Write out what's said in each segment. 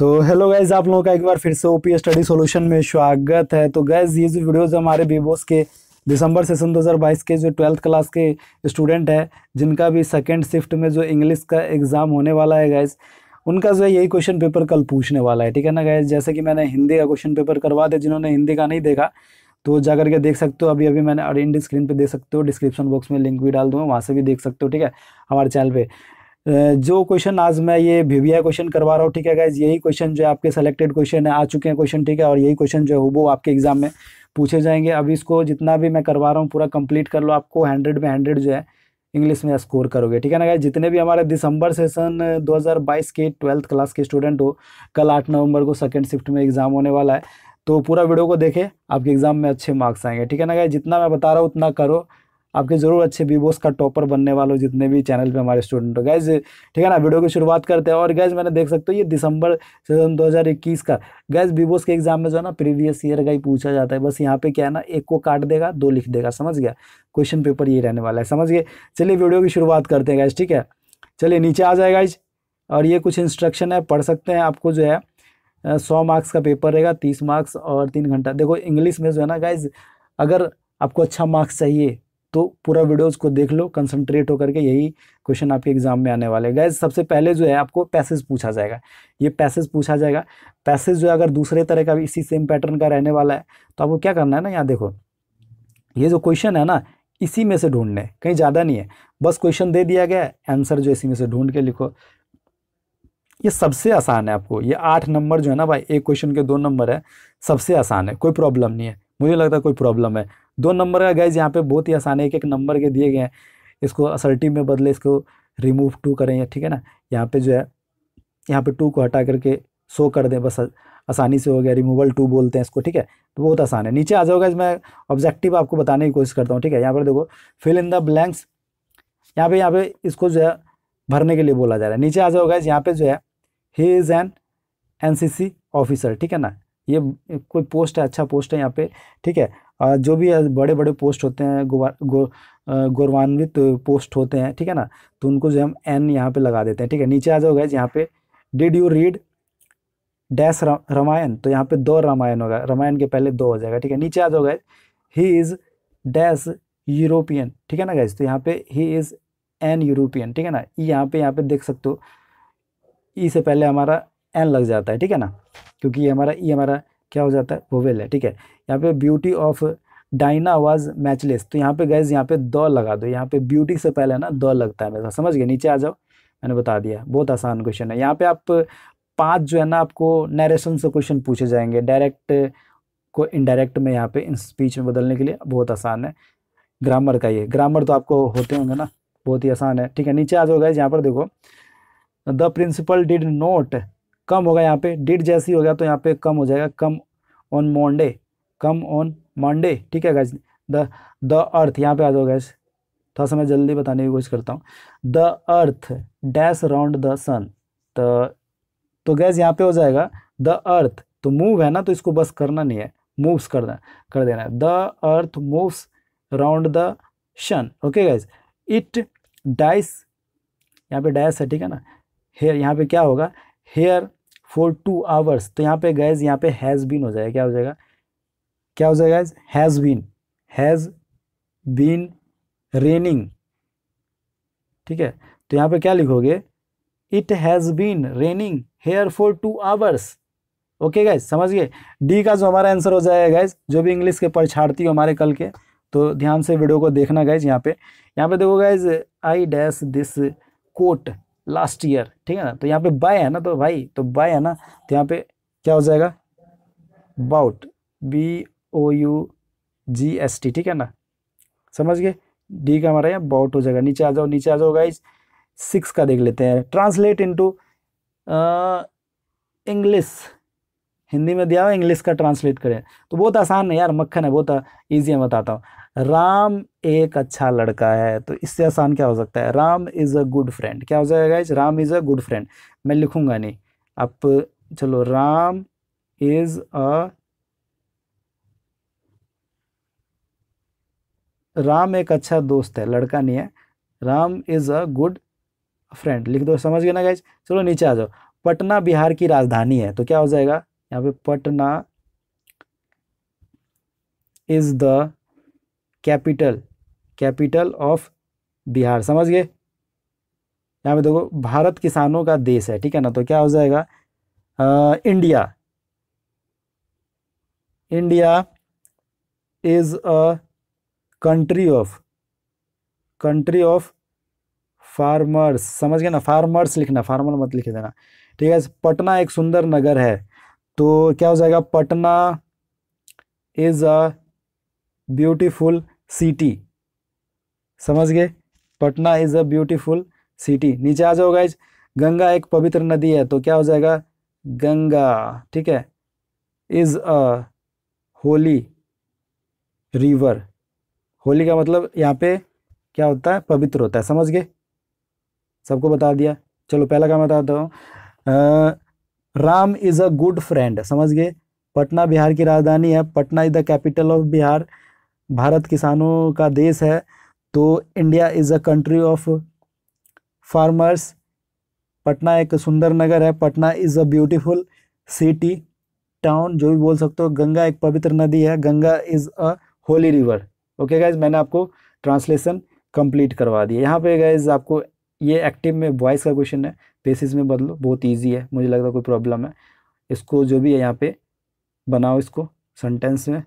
तो hello guys आप लोगों का एक बार फिर से ओपी स्टडी सॉल्यूशन में स्वागत है तो गैज़ ये जो वीडियोज़ हमारे बीबोस के दिसंबर सेशन 2022 के जो ट्वेल्थ क्लास के स्टूडेंट है जिनका भी सेकेंड शिफ्ट में जो इंग्लिश का एग्ज़ाम होने वाला है गैज़ उनका जो है यही क्वेश्चन पेपर कल पूछने वाला है ठीक है ना गैस जैसे कि मैंने हिंदी का क्वेश्चन पेपर करवा दिया जिन्होंने हिंदी का नहीं देखा तो जा करके देख सकते हो अभी अभी मैंने और इंडी स्क्रीन पे देख सकते हो डिस्क्रिप्शन बॉक्स में लिंक भी डाल दूँगा वहाँ से भी देख सकते हो ठीक है हमारे चैनल पर जो क्वेश्चन आज मैं ये वी क्वेश्चन करवा रहा हूँ ठीक है गाइज यही क्वेश्चन जो है आपके सेलेक्टेड क्वेश्चन है आ चुके हैं क्वेश्चन ठीक है और यही क्वेश्चन जो है वो आपके एग्जाम में पूछे जाएंगे अभी इसको जितना भी मैं करवा रहा हूँ पूरा कंप्लीट कर लो आपको हंड्रेड में हंड्रेड जो है इंग्लिश में स्कोर करोगे ठीक है ना गाइज जितने भी हमारे दिसंबर सेशन 2022 के ट्वेल्थ क्लास के स्टूडेंट हो कल आठ नवंबर को सेकेंड शिफ्ट में एग्जाम होने वाला है तो पूरा वीडियो को देखें आपके एग्जाम में अच्छे मार्क्स आएंगे ठीक है ना गाइज जितना मैं बता रहा हूँ उतना करो आपके ज़रूर अच्छे वीवोस का टॉपर बनने वालों जितने भी चैनल पे हमारे स्टूडेंट हो गैज़ ठीक है ना वीडियो की शुरुआत करते हैं और गैज़ मैंने देख सकते हो ये दिसंबर हज़ार 2021 का गैज़ बीबोस के एग्जाम में जो है ना प्रीवियस ईयर का ही पूछा जाता है बस यहाँ पे क्या है ना एक को काट देगा दो लिख देगा समझ गया क्वेश्चन पेपर ये रहने वाला है समझ गए चलिए वीडियो की शुरुआत करते हैं गैज़ ठीक है चलिए नीचे आ जाए गाइज और ये कुछ इंस्ट्रक्शन है पढ़ सकते हैं आपको जो है सौ मार्क्स का पेपर रहेगा तीस मार्क्स और तीन घंटा देखो इंग्लिश में जो है ना गाइज अगर आपको अच्छा मार्क्स चाहिए तो पूरा वीडियोस को देख लो कंसंट्रेट होकर के यही क्वेश्चन आपके एग्जाम में आने वाले हैं गैस सबसे पहले जो है आपको पैसेज पूछा जाएगा ये पैसेज पूछा जाएगा पैसेज जो है अगर दूसरे तरह का इसी सेम पैटर्न का रहने वाला है तो आपको क्या करना है ना यहाँ देखो ये जो क्वेश्चन है ना इसी में से ढूंढने कहीं ज़्यादा नहीं है बस क्वेश्चन दे दिया गया आंसर जो इसी में से ढूंढ के लिखो ये सबसे आसान है आपको ये आठ नंबर जो है ना भाई एक क्वेश्चन के दो नंबर है सबसे आसान है कोई प्रॉब्लम नहीं है मुझे लगता है कोई प्रॉब्लम है दो नंबर का गैस यहाँ पे बहुत ही आसान है एक एक नंबर के दिए गए हैं इसको असर्टिव में बदले इसको रिमूव टू करें या ठीक है ना यहाँ पे जो है यहाँ पे टू को हटा करके शो कर दें बस आसानी से हो गया रिमूवल टू बोलते हैं इसको ठीक है तो बहुत आसान है नीचे आ जाओगा मैं ऑब्जेक्टिव आपको बताने की कोशिश करता हूँ ठीक है यहाँ पर देखो फिल इन द ब्लैंक्स यहाँ पे यहाँ पे इसको जो है भरने के लिए बोला जा रहा है नीचे आ जाओ गाइज यहाँ पे जो है he is an an officer ठीक है ना ये कोई पोस्ट है अच्छा पोस्ट है यहाँ पे ठीक है जो भी बड़े बड़े पोस्ट होते हैं गो, गौरवान्वित पोस्ट होते हैं ठीक है ना तो उनको जो हम एन यहाँ पे लगा देते हैं ठीक है नीचे आ जाओ गए यहाँ पे did you read dash Ramayana तो यहाँ पे दो रामायण होगा रामायण के पहले दो हो जाएगा ठीक है नीचे आ जाओ गए ही इज़ डैश यूरोपियन ठीक है ना गैस तो यहाँ पे ही इज़ एन यूरोपियन ठीक है ना यहाँ पे यहाँ पे देख सकते हो ई से पहले हमारा एन लग जाता है ठीक है ना क्योंकि ये हमारा ई हमारा क्या हो जाता है वोवेल है ठीक है यहाँ पे beauty of Diana was matchless तो यहाँ पे गैस यहाँ पे द लगा दो यहाँ पे ब्यूटी से पहले ना द लगता है मेरा समझ गए नीचे आ जाओ मैंने बता दिया बहुत आसान क्वेश्चन है यहाँ पे आप पांच जो है ना आपको नरेशन से क्वेश्चन पूछे जाएंगे डायरेक्ट को इनडायरेक्ट में यहाँ पे स्पीच में बदलने के लिए बहुत आसान है ग्रामर का ये ग्रामर तो आपको होते होंगे ना बहुत ही आसान है ठीक है नीचे आ जाओ गैस यहाँ पर देखो the principal did not come होगा यहाँ पे डिड जैसी हो गया तो यहाँ पे कम हो जाएगा come on Monday come on Monday ठीक है गैस द द अर्थ यहाँ पे आ जाओ गैस थोड़ा सा मैं जल्दी बताने की कोशिश करता हूँ the earth dash round the sun तो तो गैस यहाँ पे हो जाएगा द अर्थ तो मूव है ना तो इसको बस करना नहीं है मूव्स करना कर देना है the earth moves round the sun okay guys it dash यहाँ पे डैश है ठीक है ना हेयर यहाँ पे क्या होगा हेयर फॉर टू आवर्स तो यहाँ पे गैज यहाँ पे हैज़ बीन हो जाएगा क्या हो जाएगा क्या हो जाएगा guys has been has been raining ठीक है तो यहाँ पे क्या लिखोगे it has been raining here for two hours okay guys समझ गए डी का जो हमारा आंसर हो जाएगा गैज जो भी इंग्लिश के परीक्षार्थी हो हमारे कल के तो ध्यान से वीडियो को देखना गैज यहाँ पे यहाँ पे देखो guys I dash this coat last year ठीक है ना तो यहाँ पे बाय है ना तो भाई तो बाय है ना तो यहाँ पे क्या हो जाएगा bought B O U G S T ठीक है ना समझ गए डी का हमारा यहाँ बाउट हो जाएगा नीचे आ जाओ नीचे आ जाओ गाइज सिक्स का देख लेते हैं ट्रांसलेट टू इंग्लिश हिंदी में दिया हुआ इंग्लिश का ट्रांसलेट करें तो बहुत आसान है यार मक्खन है बहुत ईजी है बताता हूँ राम एक अच्छा लड़का है तो इससे आसान क्या हो सकता है Ram is a good friend क्या हो जाएगा इस Ram is a good friend मैं लिखूंगा नहीं आप चलो राम इज़ अ राम एक अच्छा दोस्त है लड़का नहीं है Ram is a good friend लिख दो समझ गए ना गाइज चलो नीचे आ जाओ पटना बिहार की राजधानी है तो क्या हो जाएगा यहाँ पे Patna is the capital capital of Bihar समझ गए यहाँ पे देखो भारत किसानों का देश है ठीक है ना तो क्या हो जाएगा ah, India India is a country of country of farmers समझ गए ना फार्मर्स लिखना फार्मर मत लिख देना ठीक है पटना एक सुंदर नगर है तो क्या हो जाएगा Patna is a beautiful city समझ गए Patna is a beautiful city नीचे आ जाओ गाइज गंगा एक पवित्र नदी है तो क्या हो जाएगा गंगा ठीक है is a holy river holy का मतलब यहाँ पे क्या होता है पवित्र होता है समझ गए सबको बता दिया चलो पहला क्या बताता हूँ Ram is a good friend समझ गए पटना बिहार की राजधानी है Patna is the capital of Bihar Bharat किसानों का देश है तो India is a country of farmers Patna एक सुंदर नगर है Patna is a beautiful city town जो भी बोल सकते हो गंगा एक पवित्र नदी है Ganga is a holy river okay guys मैंने आपको ट्रांसलेशन कंप्लीट करवा दिया यहाँ पे गाइज आपको ये एक्टिव में वॉइस का क्वेश्चन है पेसिस में बदलो बहुत ईजी है मुझे लगता है कोई प्रॉब्लम है इसको जो भी है यहाँ पे बनाओ इसको सेंटेंस में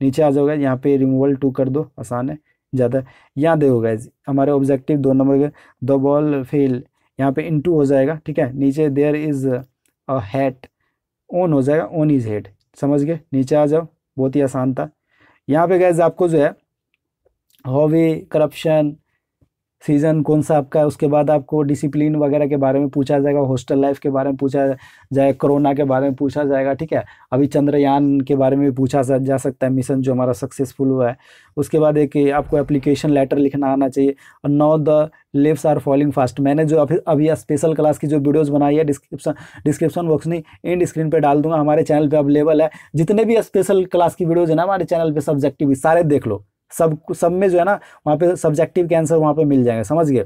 नीचे आ जाओगे यहाँ पे रिमूवल टू कर दो आसान है ज़्यादा यहाँ देगा हमारे ऑब्जेक्टिव दो नंबर के दो बॉल फेल यहाँ पे इनटू हो जाएगा ठीक है नीचे there is a hat on हो जाएगा ऑन इज हेड समझ गए नीचे आ जाओ बहुत ही आसान था यहाँ पे गैज आपको जो है हॉवे करप्शन सीज़न कौन सा आपका है उसके बाद आपको डिसिप्लिन वगैरह के बारे में पूछा जाएगा हॉस्टल लाइफ के बारे में पूछा जाएगा कोरोना के बारे में पूछा जाएगा ठीक है अभी चंद्रयान के बारे में भी पूछा जा सकता है मिशन जो हमारा सक्सेसफुल हुआ है उसके बाद एक आपको एप्लीकेशन लेटर लिखना आना चाहिए और now the leaves are falling fast मैंने जो अभी अभी स्पेशल क्लास की जो वीडियोज बनाई है डिस्क्रिप्शन डिस्क्रिप्शन बॉक्स में एंड स्क्रीन पर डाल दूंगा हमारे चैनल पर अवेलेबल है जितने भी स्पेशल क्लास की वीडियोज है ना हमारे चैनल पर सब्जेक्टिव सारे देख लो सब सब में जो है ना वहाँ पे सब्जेक्टिव के आंसर वहाँ पे मिल जाएंगे समझ गए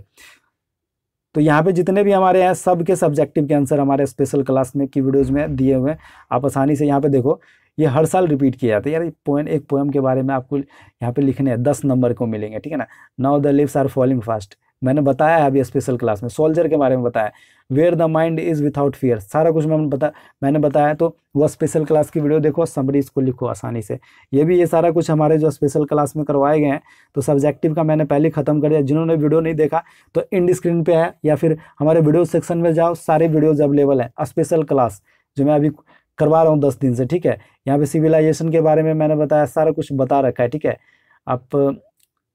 तो यहाँ पे जितने भी हमारे हैं सब के सब्जेक्टिव के आंसर हमारे स्पेशल क्लास में की वीडियोस में दिए हुए हैं आप आसानी से यहाँ पे देखो ये हर साल रिपीट किया जाता है यार पोएम एक पोएम के बारे में आपको यहाँ पे लिखने हैं दस नंबर को मिलेंगे ठीक है ना now the leaves are falling fast मैंने बताया है अभी स्पेशल क्लास में सोल्जर के बारे में बताया where the mind is without fear सारा कुछ मैंने बता मैंने बताया तो वो स्पेशल क्लास की वीडियो देखो समरी इसको लिखो आसानी से ये भी ये सारा कुछ हमारे जो स्पेशल क्लास में करवाए गए हैं तो सब्जेक्टिव का मैंने पहले ख़त्म कर दिया जिन्होंने वीडियो नहीं देखा तो इंड स्क्रीन पे है या फिर हमारे वीडियो सेक्शन में जाओ सारे वीडियोज़ अवेलेबल हैं स्पेशल क्लास जो मैं अभी करवा रहा हूँ दस दिन से ठीक है यहाँ पे सिविलाइजेशन के बारे में मैंने बताया सारा कुछ बता रखा है ठीक है आप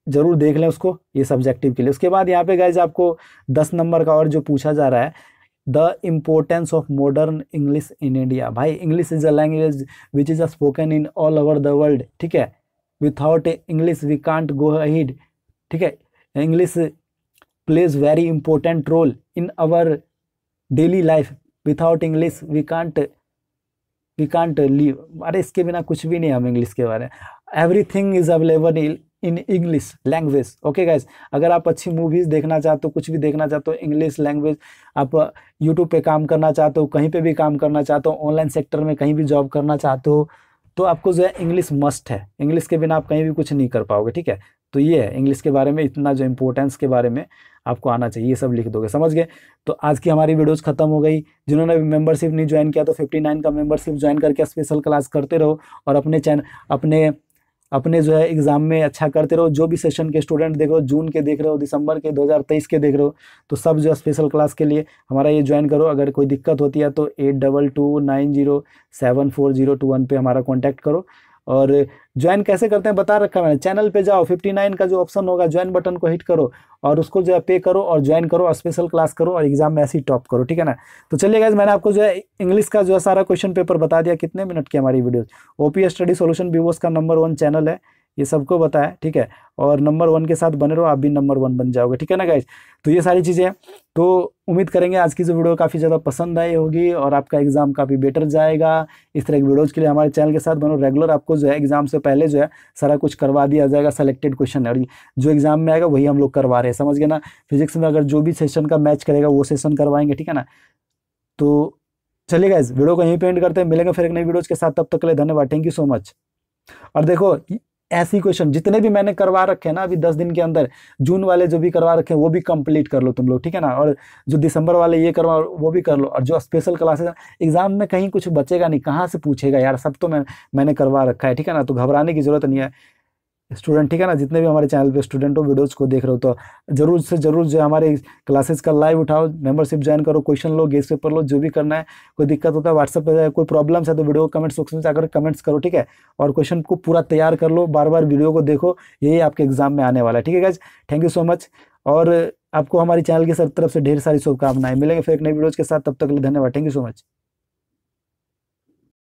ज़रूर देख लें उसको ये सब्जेक्टिव के लिए उसके बाद यहाँ पे गाइज आपको दस नंबर का और जो पूछा जा रहा है the importance of modern English in India भाई English is a language which is a spoken in all over the world ठीक है without English we can't go ahead ठीक है English plays very important role in our daily life without English we can't we can't live अरे इसके बिना कुछ भी नहीं हम इंग्लिश के बारे में everything is available in English language okay guys अगर आप अच्छी मूवीज़ देखना चाहते हो कुछ भी देखना चाहते हो इंग्लिश लैंग्वेज आप यूट्यूब uh, पे काम करना चाहते हो कहीं पे भी काम करना चाहते हो ऑनलाइन सेक्टर में कहीं भी जॉब करना चाहते हो तो आपको जो है इंग्लिश मस्ट है इंग्लिश के बिना आप कहीं भी कुछ नहीं कर पाओगे ठीक है तो ये है इंग्लिश के बारे में इतना जो इंपॉर्टेंस के बारे में आपको आना चाहिए ये सब लिख दोगे समझ गए तो आज की हमारी वीडियोज़ खत्म हो गई जिन्होंने मेंबरशिप नहीं ज्वाइन किया तो 59 का मेंबरशिप ज्वाइन करके स्पेशल क्लास करते रहो और अपने चैन अपने अपने जो है एग्ज़ाम में अच्छा करते रहो जो भी सेशन के स्टूडेंट देख रहे हो जून के देख रहे हो दिसंबर के 2023 के देख रहे हो तो सब जो है स्पेशल क्लास के लिए हमारा ये ज्वाइन करो अगर कोई दिक्कत होती है तो eight double two nine zero seven four zero two one पर हमारा कॉन्टैक्ट करो और ज्वाइन कैसे करते हैं बता रखा मैंने चैनल पे जाओ 59 का जो ऑप्शन होगा ज्वाइन बटन को हिट करो और उसको जो है पे करो और ज्वाइन करो और स्पेशल क्लास करो और एग्जाम में ऐसे ही टॉप करो ठीक है ना तो चलिए गाइज मैंने आपको जो है इंग्लिश का जो है सारा क्वेश्चन पेपर बता दिया कितने मिनट की हमारी video OP study solution viewers का नंबर वन चैनल है ये सबको बताएं ठीक है और नंबर वन के साथ बने रहो आप भी नंबर वन बन जाओगे ठीक है ना गाइज तो ये सारी चीज़ें तो उम्मीद करेंगे आज की जो वीडियो काफ़ी ज़्यादा पसंद आई होगी और आपका एग्ज़ाम काफ़ी बेटर जाएगा इस तरह की वीडियोज़ के लिए हमारे चैनल के साथ बनो रेगुलर आपको जो है एग्ज़ाम से पहले जो है सारा कुछ करवा दिया जाएगा सेलेक्टेड क्वेश्चन और जो एग्ज़ाम में आएगा वही हम लोग करवा रहे हैं समझ गए ना फिजिक्स में अगर जो भी सेशन का मैच करेगा वो सेशन करवाएंगे ठीक है ना तो चलिए गाइज वीडियो को यहीं पेंट करते हैं मिलेंगे फिर एक नई वीडियोज़ के साथ तब तक के लिए धन्यवाद थैंक यू सो मच और देखो ऐसी क्वेश्चन जितने भी मैंने करवा रखे हैं ना अभी दस दिन के अंदर जून वाले जो भी करवा रखे हैं वो भी कंप्लीट कर लो तुम लोग ठीक है ना और जो दिसंबर वाले ये करवा वो भी कर लो और जो स्पेशल क्लासेस एग्जाम में कहीं कुछ बचेगा नहीं कहाँ से पूछेगा यार सब तो मैं मैंने करवा रखा है ठीक है ना तो घबराने की जरूरत नहीं है स्टूडेंट ठीक है ना जितने भी हमारे चैनल पे स्टूडेंट हो वीडियोस को देख रहे हो तो जरूर से जरूर जो हमारे क्लासेस का लाइव उठाओ मेंबरशिप ज्वाइन करो क्वेश्चन लो गेस्ट पेपर लो जो भी करना है कोई दिक्कत होता है व्हाट्सअप पर कोई प्रॉब्लम्स है तो वीडियो कमेंट सेक्शन में जाकर कमेंट्स करो ठीक है और क्वेश्चन को पूरा तैयार कर लो बार बार वीडियो को देखो यही आपके एग्जाम में आने वाला है ठीक है guys thank you so much और आपको हमारे चैनल की सर तरफ से ढेर सारी शुभकामनाएं मिलेंगे फिर एक नई वीडियोज़ के साथ तब तक के लिए धन्यवाद थैंक यू सो मच